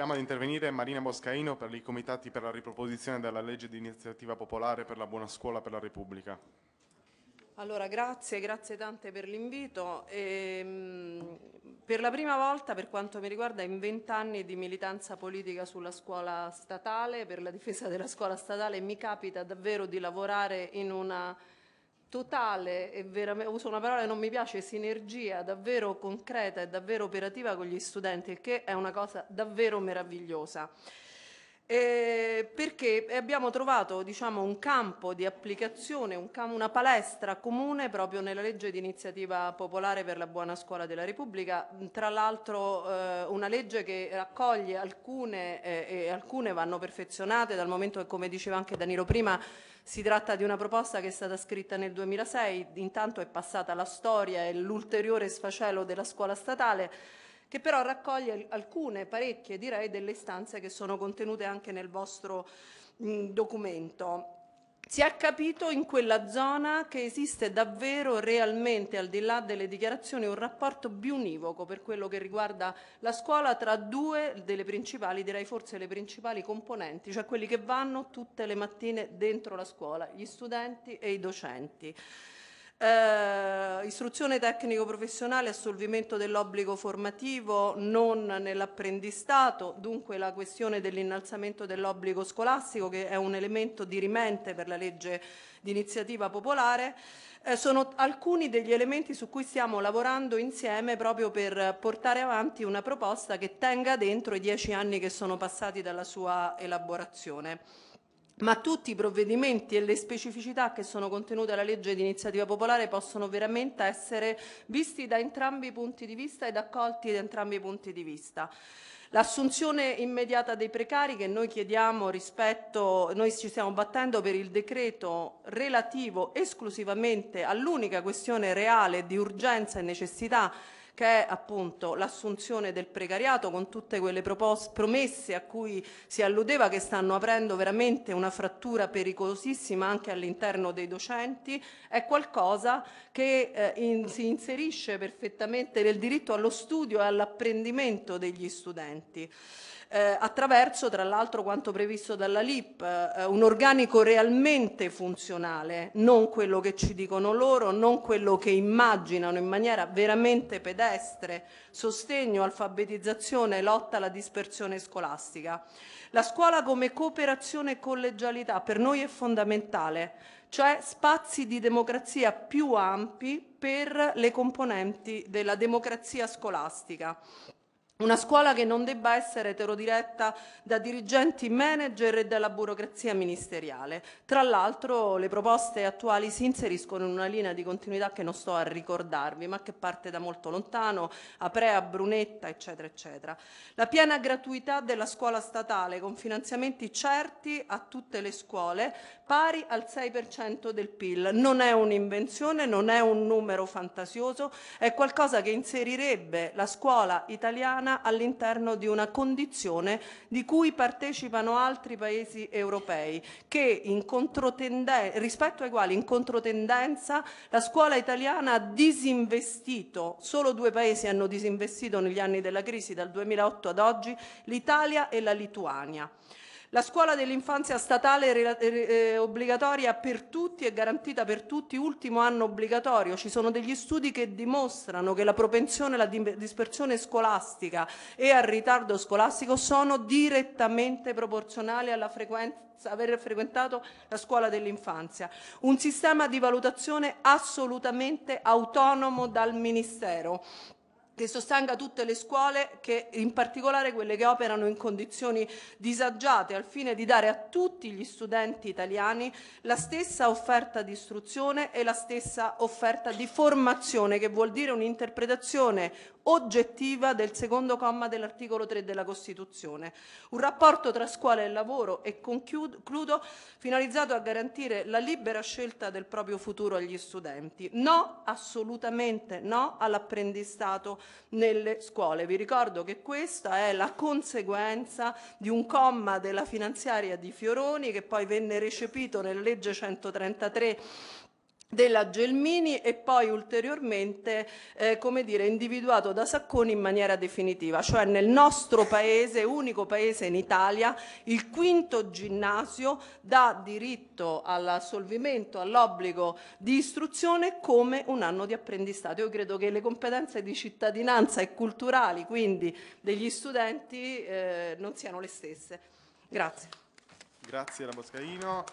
chiama ad intervenire Marina Boscaino per i comitati per la riproposizione della legge di iniziativa popolare per la buona scuola per la Repubblica. Allora, grazie, grazie tante per l'invito. Ehm, per la prima volta, per quanto mi riguarda, in vent'anni di militanza politica sulla scuola statale, per la difesa della scuola statale, mi capita davvero di lavorare in una totale e veramente, uso una parola che non mi piace, sinergia davvero concreta e davvero operativa con gli studenti, che è una cosa davvero meravigliosa. Eh, perché abbiamo trovato diciamo, un campo di applicazione, un cam una palestra comune proprio nella legge di iniziativa popolare per la buona scuola della Repubblica, tra l'altro eh, una legge che raccoglie alcune eh, e alcune vanno perfezionate dal momento che come diceva anche Danilo prima si tratta di una proposta che è stata scritta nel 2006, intanto è passata la storia e l'ulteriore sfacelo della scuola statale che però raccoglie alcune, parecchie direi, delle istanze che sono contenute anche nel vostro mh, documento. Si è capito in quella zona che esiste davvero, realmente, al di là delle dichiarazioni, un rapporto bionivoco per quello che riguarda la scuola tra due delle principali, direi forse le principali componenti, cioè quelli che vanno tutte le mattine dentro la scuola, gli studenti e i docenti. Eh, istruzione tecnico-professionale, assolvimento dell'obbligo formativo non nell'apprendistato, dunque la questione dell'innalzamento dell'obbligo scolastico che è un elemento dirimente per la legge di iniziativa popolare, eh, sono alcuni degli elementi su cui stiamo lavorando insieme proprio per portare avanti una proposta che tenga dentro i dieci anni che sono passati dalla sua elaborazione ma tutti i provvedimenti e le specificità che sono contenute alla legge di iniziativa popolare possono veramente essere visti da entrambi i punti di vista ed accolti da entrambi i punti di vista. L'assunzione immediata dei precari che noi chiediamo rispetto, noi ci stiamo battendo per il decreto relativo esclusivamente all'unica questione reale di urgenza e necessità che è appunto l'assunzione del precariato con tutte quelle proposte, promesse a cui si alludeva che stanno aprendo veramente una frattura pericolosissima anche all'interno dei docenti, è qualcosa che eh, in, si inserisce perfettamente nel diritto allo studio e all'apprendimento degli studenti. Eh, attraverso tra l'altro quanto previsto dalla LIP, eh, un organico realmente funzionale, non quello che ci dicono loro, non quello che immaginano in maniera veramente pedante destre, sostegno, alfabetizzazione, lotta alla dispersione scolastica. La scuola come cooperazione e collegialità per noi è fondamentale, cioè spazi di democrazia più ampi per le componenti della democrazia scolastica. Una scuola che non debba essere eterodiretta da dirigenti manager e dalla burocrazia ministeriale. Tra l'altro le proposte attuali si inseriscono in una linea di continuità che non sto a ricordarvi, ma che parte da molto lontano, Aprea, Brunetta, eccetera, eccetera. La piena gratuità della scuola statale con finanziamenti certi a tutte le scuole, pari al 6% del PIL. Non è un'invenzione, non è un numero fantasioso, è qualcosa che inserirebbe la scuola italiana all'interno di una condizione di cui partecipano altri paesi europei che rispetto ai quali in controtendenza la scuola italiana ha disinvestito, solo due paesi hanno disinvestito negli anni della crisi dal 2008 ad oggi, l'Italia e la Lituania. La scuola dell'infanzia statale è eh, obbligatoria per tutti e garantita per tutti, ultimo anno obbligatorio. Ci sono degli studi che dimostrano che la propensione alla dispersione scolastica e al ritardo scolastico sono direttamente proporzionali alla frequenza aver frequentato la scuola dell'infanzia, un sistema di valutazione assolutamente autonomo dal Ministero che sostenga tutte le scuole, che, in particolare quelle che operano in condizioni disagiate, al fine di dare a tutti gli studenti italiani la stessa offerta di istruzione e la stessa offerta di formazione, che vuol dire un'interpretazione oggettiva del secondo comma dell'articolo 3 della Costituzione, un rapporto tra scuola e lavoro e concludo finalizzato a garantire la libera scelta del proprio futuro agli studenti. No, assolutamente no all'apprendistato nelle scuole. Vi ricordo che questa è la conseguenza di un comma della finanziaria di Fioroni che poi venne recepito nella legge 133 della Gelmini e poi ulteriormente eh, come dire, individuato da Sacconi in maniera definitiva, cioè nel nostro paese, unico paese in Italia, il quinto ginnasio dà diritto all'assolvimento, all'obbligo di istruzione come un anno di apprendistato. Io credo che le competenze di cittadinanza e culturali quindi degli studenti eh, non siano le stesse. Grazie. Grazie Ramoscaino.